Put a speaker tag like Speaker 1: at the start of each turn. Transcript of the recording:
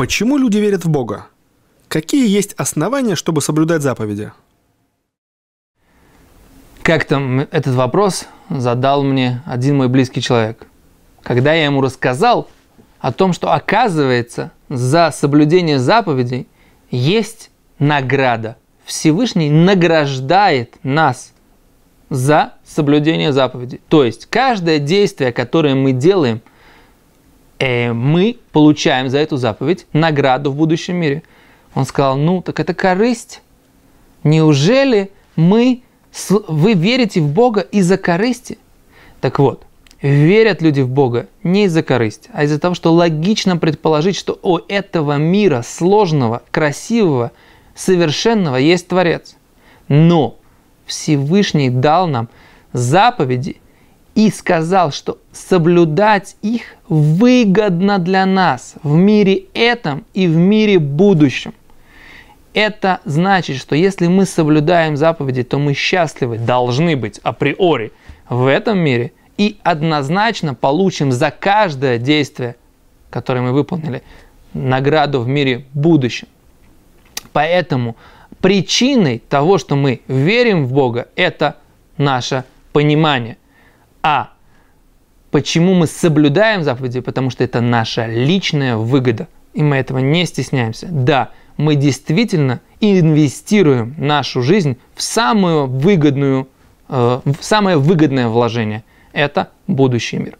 Speaker 1: Почему люди верят в Бога? Какие есть основания, чтобы соблюдать заповеди? Как-то этот
Speaker 2: вопрос задал мне один мой близкий человек. Когда я ему рассказал о том, что оказывается за соблюдение заповедей есть награда. Всевышний награждает нас за соблюдение заповедей. То есть каждое действие, которое мы делаем, э, мы получаем за эту заповедь награду в будущем мире. Он сказал, ну, так это корысть. Неужели мы, вы верите в Бога из-за корысти? Так вот, верят люди в Бога не из-за корысти, а из-за того, что логично предположить, что у этого мира сложного, красивого, совершенного есть Творец. Но Всевышний дал нам заповеди – и сказал, что соблюдать их выгодно для нас в мире этом и в мире будущем. Это значит, что если мы соблюдаем заповеди, то мы счастливы, должны быть априори в этом мире и однозначно получим за каждое действие, которое мы выполнили, награду в мире будущем. Поэтому причиной того, что мы верим в Бога, это наше понимание – а почему мы соблюдаем заповеди? Потому что это наша личная выгода, и мы этого не стесняемся. Да, мы действительно инвестируем нашу жизнь в самую выгодную, э, в самое выгодное вложение – это будущий мир.